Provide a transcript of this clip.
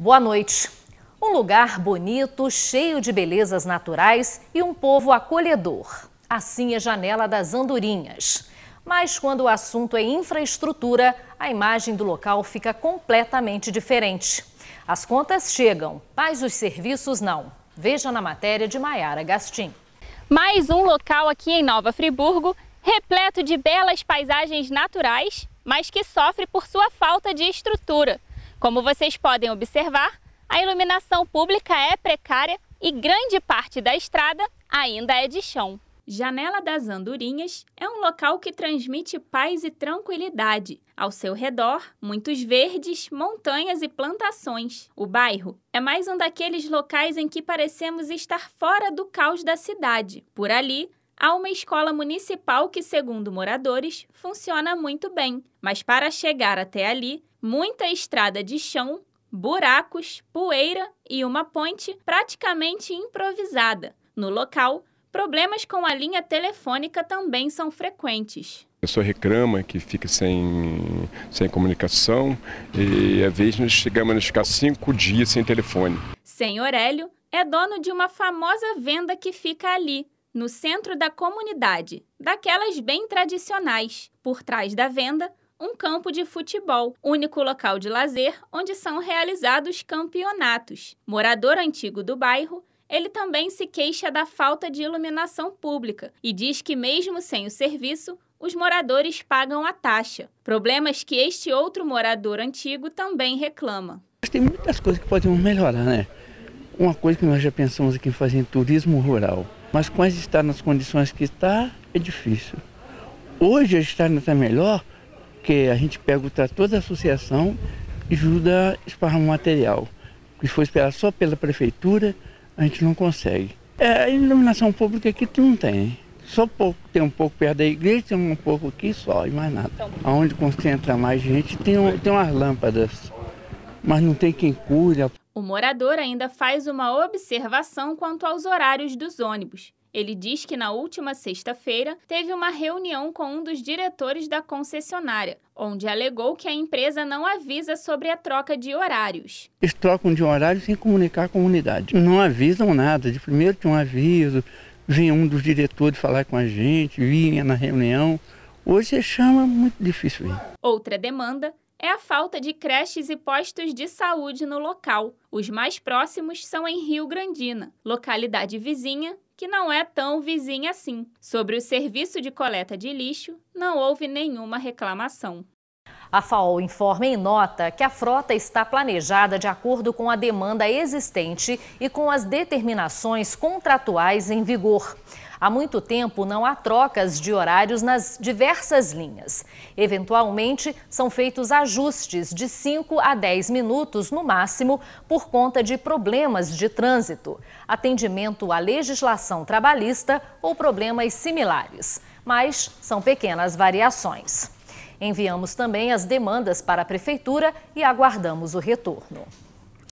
Boa noite. Um lugar bonito, cheio de belezas naturais e um povo acolhedor. Assim é Janela das Andorinhas. Mas quando o assunto é infraestrutura, a imagem do local fica completamente diferente. As contas chegam, mas os serviços não. Veja na matéria de Maiara Gastin. Mais um local aqui em Nova Friburgo, repleto de belas paisagens naturais, mas que sofre por sua falta de estrutura. Como vocês podem observar, a iluminação pública é precária e grande parte da estrada ainda é de chão. Janela das Andorinhas é um local que transmite paz e tranquilidade. Ao seu redor, muitos verdes, montanhas e plantações. O bairro é mais um daqueles locais em que parecemos estar fora do caos da cidade. Por ali, Há uma escola municipal que, segundo moradores, funciona muito bem, mas para chegar até ali, muita estrada de chão, buracos, poeira e uma ponte praticamente improvisada. No local, problemas com a linha telefônica também são frequentes. A pessoa reclama que fica sem, sem comunicação e às é vezes nós chegamos a ficar cinco dias sem telefone. Senhorélio é dono de uma famosa venda que fica ali, no centro da comunidade, daquelas bem tradicionais. Por trás da venda, um campo de futebol, único local de lazer onde são realizados campeonatos. Morador antigo do bairro, ele também se queixa da falta de iluminação pública e diz que, mesmo sem o serviço, os moradores pagam a taxa. Problemas que este outro morador antigo também reclama. Tem muitas coisas que podemos melhorar, né? Uma coisa que nós já pensamos aqui em fazer em turismo rural mas quando está nas condições que está, é difícil. Hoje a gente está melhor, porque a gente pega o trator da associação e ajuda a esparramar material. Se foi esperar só pela prefeitura, a gente não consegue. É, a iluminação pública aqui não tem. Só pouco, tem um pouco perto da igreja, tem um pouco aqui só, e mais nada. Onde concentra mais gente tem, tem umas lâmpadas, mas não tem quem cura. O morador ainda faz uma observação quanto aos horários dos ônibus. Ele diz que na última sexta-feira teve uma reunião com um dos diretores da concessionária, onde alegou que a empresa não avisa sobre a troca de horários. Eles trocam de horário sem comunicar a comunidade. Não avisam nada. De primeiro tinha um aviso, vem um dos diretores falar com a gente, vinha na reunião. Hoje chama é muito difícil. Outra demanda é a falta de creches e postos de saúde no local. Os mais próximos são em Rio Grandina, localidade vizinha que não é tão vizinha assim. Sobre o serviço de coleta de lixo, não houve nenhuma reclamação. A FAO informa em nota que a frota está planejada de acordo com a demanda existente e com as determinações contratuais em vigor. Há muito tempo não há trocas de horários nas diversas linhas. Eventualmente, são feitos ajustes de 5 a 10 minutos no máximo por conta de problemas de trânsito, atendimento à legislação trabalhista ou problemas similares. Mas são pequenas variações. Enviamos também as demandas para a Prefeitura e aguardamos o retorno.